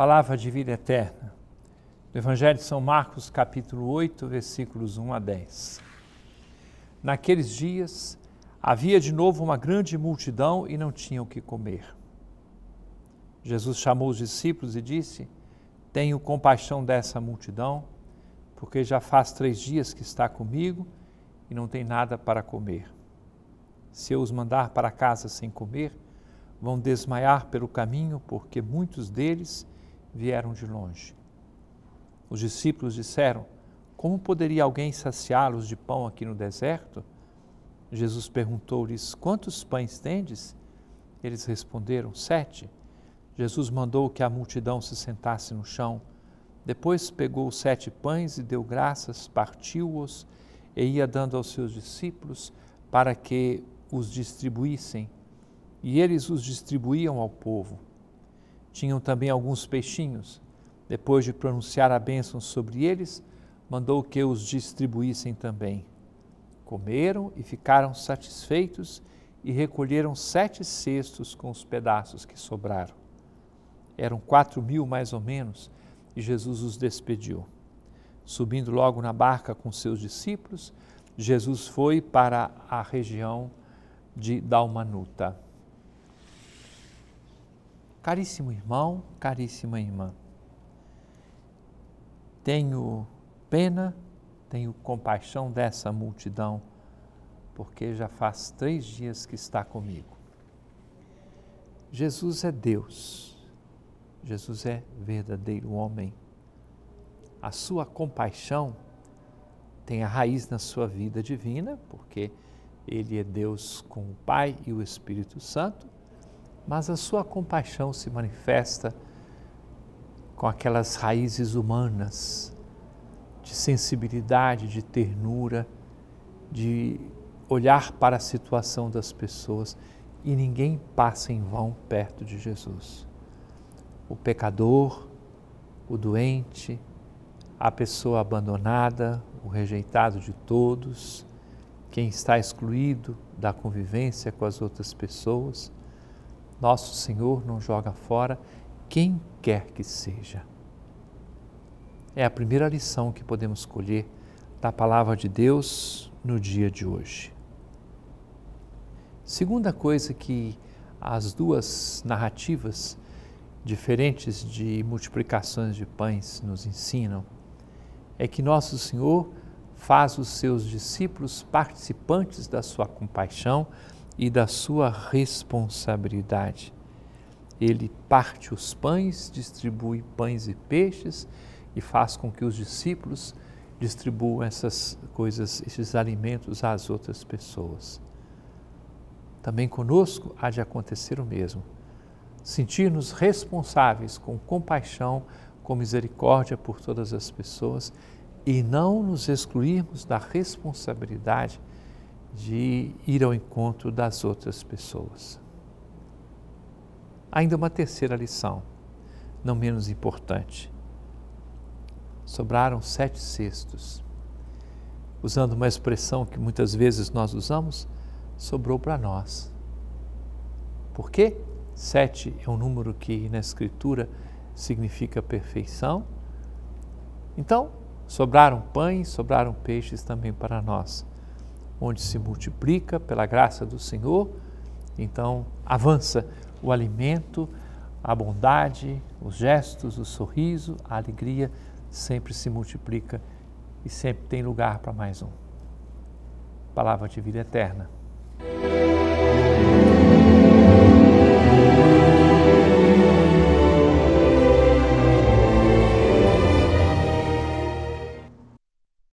palavra de vida eterna. Do Evangelho de São Marcos, capítulo 8, versículos 1 a 10. Naqueles dias, havia de novo uma grande multidão e não tinham o que comer. Jesus chamou os discípulos e disse: Tenho compaixão dessa multidão, porque já faz três dias que está comigo e não tem nada para comer. Se eu os mandar para casa sem comer, vão desmaiar pelo caminho, porque muitos deles vieram de longe. Os discípulos disseram: Como poderia alguém saciá-los de pão aqui no deserto? Jesus perguntou-lhes: Quantos pães tendes? Eles responderam: Sete. Jesus mandou que a multidão se sentasse no chão. Depois pegou os sete pães e deu graças, partiu-os e ia dando aos seus discípulos para que os distribuíssem. E eles os distribuíam ao povo. Tinham também alguns peixinhos. Depois de pronunciar a bênção sobre eles, mandou que os distribuíssem também. Comeram e ficaram satisfeitos e recolheram sete cestos com os pedaços que sobraram. Eram quatro mil mais ou menos, e Jesus os despediu. Subindo logo na barca com seus discípulos, Jesus foi para a região de Dalmanuta. Caríssimo irmão, caríssima irmã, tenho pena, tenho compaixão dessa multidão, porque já faz três dias que está comigo. Jesus é Deus, Jesus é verdadeiro homem. A sua compaixão tem a raiz na sua vida divina, porque ele é Deus com o Pai e o Espírito Santo mas a sua compaixão se manifesta com aquelas raízes humanas de sensibilidade, de ternura, de olhar para a situação das pessoas e ninguém passa em vão perto de Jesus. O pecador, o doente, a pessoa abandonada, o rejeitado de todos, quem está excluído da convivência com as outras pessoas, nosso Senhor não joga fora quem quer que seja. É a primeira lição que podemos colher da palavra de Deus no dia de hoje. Segunda coisa que as duas narrativas diferentes de multiplicações de pães nos ensinam é que nosso Senhor faz os seus discípulos participantes da sua compaixão e da sua responsabilidade. Ele parte os pães, distribui pães e peixes e faz com que os discípulos distribuam essas coisas, esses alimentos às outras pessoas. Também conosco há de acontecer o mesmo. Sentir-nos responsáveis com compaixão, com misericórdia por todas as pessoas e não nos excluirmos da responsabilidade de ir ao encontro das outras pessoas. Ainda uma terceira lição, não menos importante. Sobraram sete cestos. Usando uma expressão que muitas vezes nós usamos, sobrou para nós. Por quê? Sete é um número que na Escritura significa perfeição. Então, sobraram pães, sobraram peixes também para nós onde se multiplica pela graça do Senhor, então avança o alimento, a bondade, os gestos, o sorriso, a alegria sempre se multiplica e sempre tem lugar para mais um. Palavra de vida eterna.